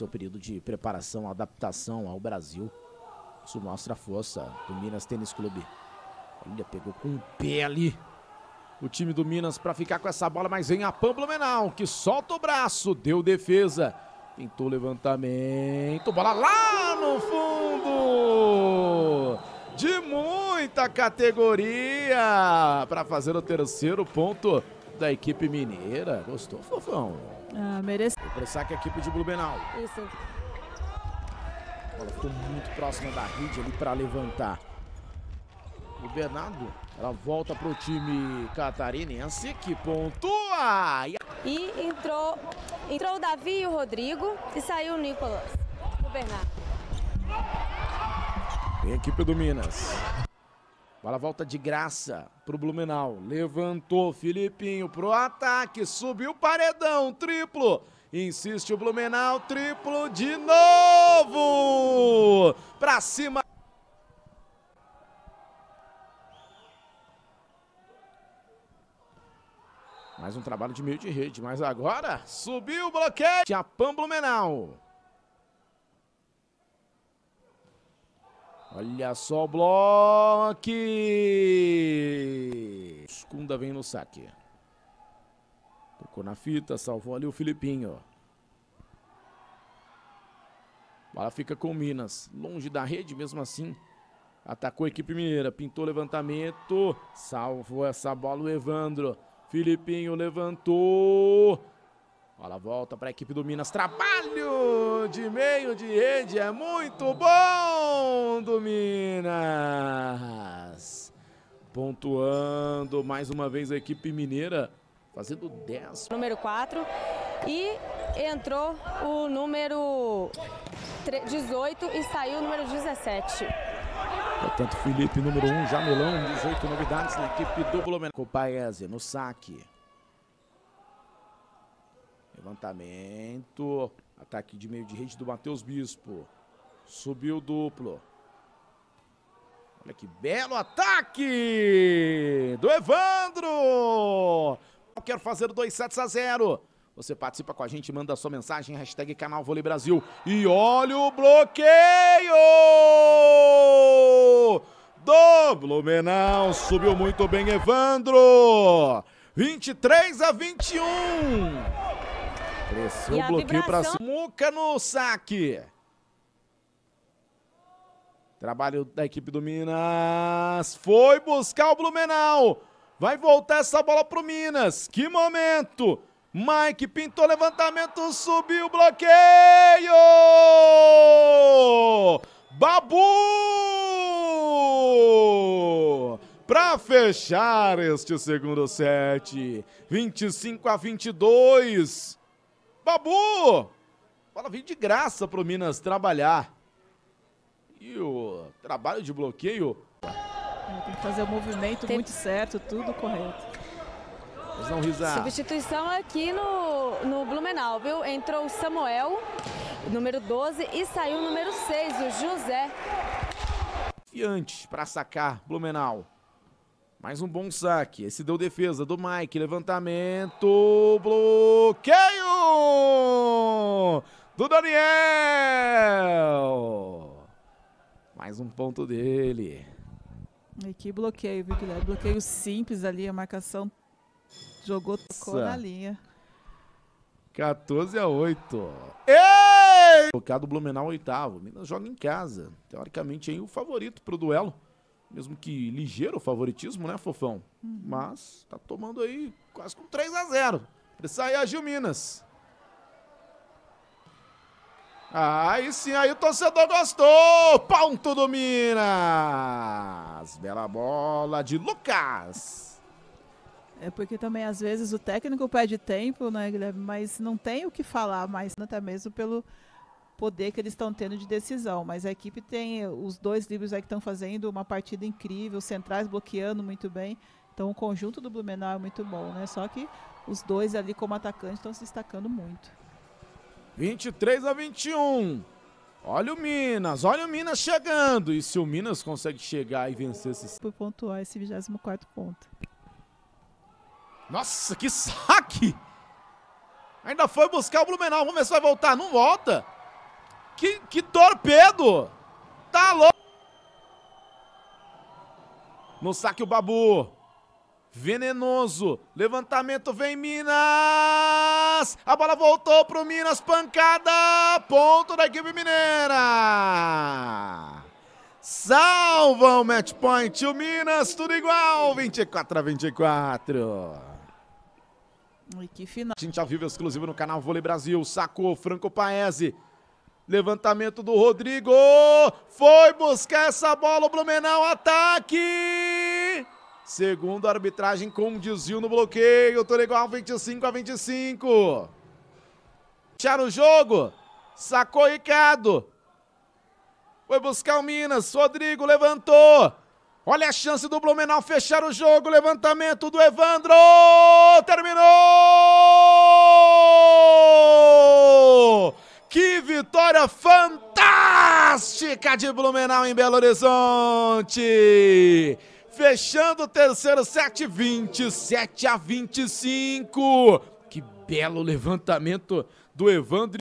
seu período de preparação, adaptação ao Brasil. Isso mostra a força do Minas Tênis Clube. Olha, pegou com o pé ali o time do Minas para ficar com essa bola, mas vem a Pamblomenal, que solta o braço, deu defesa, tentou levantamento, bola lá no fundo! De muita categoria para fazer o terceiro ponto da equipe mineira. Gostou, fofão? Ah, merece. Vai pressaque que a equipe de Blumenau. Isso. A bola ficou muito próxima da rede ali para levantar. O Bernardo, ela volta pro time catarinense que pontua. E entrou, entrou o Davi e o Rodrigo e saiu o Nicolas. O Bernardo. a equipe do Minas. Bola volta de graça pro Blumenau. Levantou Filipinho pro ataque, subiu o paredão, triplo. Insiste o Blumenau, triplo de novo! Pra cima. Mais um trabalho de meio de rede, mas agora subiu o bloqueio. Japão Blumenau. Olha só o bloque. Escunda vem no saque. Tocou na fita, salvou ali o Filipinho. Bola fica com o Minas. Longe da rede, mesmo assim. Atacou a equipe mineira. Pintou o levantamento. Salvou essa bola o Evandro. Filipinho levantou. Bola volta para a equipe do Minas. Trabalho de meio de rede. É muito bom do Minas. Pontuando mais uma vez a equipe mineira fazendo 10. Número 4 e entrou o número 18 e saiu o número 17. Portanto, Felipe, número 1, um, Jamelão, 18 novidades na equipe do Blumenau. Copaese no saque. Levantamento. Ataque de meio de rede do Matheus Bispo. Subiu o duplo. Olha que belo ataque do Evandro! Quero fazer 2 sets a 0. Você participa com a gente, manda sua mensagem, hashtag Canal Vôlei Brasil. E olha o bloqueio! Do Blumenau, subiu muito bem Evandro! 23 a 21! Cresceu o bloqueio para Muca no saque. Trabalho da equipe do Minas. Foi buscar o Blumenau. Vai voltar essa bola pro Minas. Que momento! Mike pintou levantamento, subiu bloqueio! Babu! Para fechar este segundo set, 25 a 22. Babu! Bola vem de graça pro Minas trabalhar. E o trabalho de bloqueio né? tem que fazer o movimento tem... muito certo, tudo correto. Mas não risar. Substituição aqui no, no Blumenau, viu? Entrou o Samuel, número 12, e saiu o número 6, o José. Fiante para sacar Blumenau. Mais um bom saque. Esse deu defesa do Mike. Levantamento. Bloqueio do Daniel. Mais um ponto dele. E que bloqueio, viu, Guilherme? Bloqueio simples ali, a marcação jogou, tocou Nossa. na linha. 14 a 8. Ei! Colocado o Blumenau oitavo. Minas joga em casa. Teoricamente, aí o favorito pro duelo. Mesmo que ligeiro favoritismo, né, Fofão? Uhum. Mas tá tomando aí quase com 3 a 0 Precisa reagir o Minas. Aí sim, aí o torcedor gostou! Ponto do Minas! Bela bola de Lucas! É porque também às vezes o técnico pede tempo, né, Guilherme? Mas não tem o que falar mais, né, até mesmo pelo poder que eles estão tendo de decisão. Mas a equipe tem eh, os dois livros aí que estão fazendo uma partida incrível, centrais bloqueando muito bem. Então o conjunto do Blumenau é muito bom, né? Só que os dois ali como atacantes estão se destacando muito. 23 a 21. Olha o Minas, olha o Minas chegando. E se o Minas consegue chegar e vencer esse... Por pontuar esse 24 ponto. Nossa, que saque! Ainda foi buscar o Blumenau. Vamos ver se vai voltar. Não volta. Que, que torpedo! Tá louco! No saque o Babu. Venenoso, levantamento vem Minas! A bola voltou pro Minas, pancada! Ponto da equipe mineira! Salva o match point, o Minas, tudo igual, 24 a 24. E que final. A gente ao vivo exclusivo no canal Vôlei Brasil, sacou Franco Paese. Levantamento do Rodrigo, foi buscar essa bola, o Blumenau, ataque! Segundo a arbitragem com desvio no bloqueio. Toregal 25 a 25. Fecharam o jogo. Sacou Ricardo. Foi buscar o Minas. Rodrigo levantou. Olha a chance do Blumenau fechar o jogo. Levantamento do Evandro. Terminou! Que vitória fantástica de Blumenau em Belo Horizonte! Fechando o terceiro set, 27 a 25. Que belo levantamento do Evandro.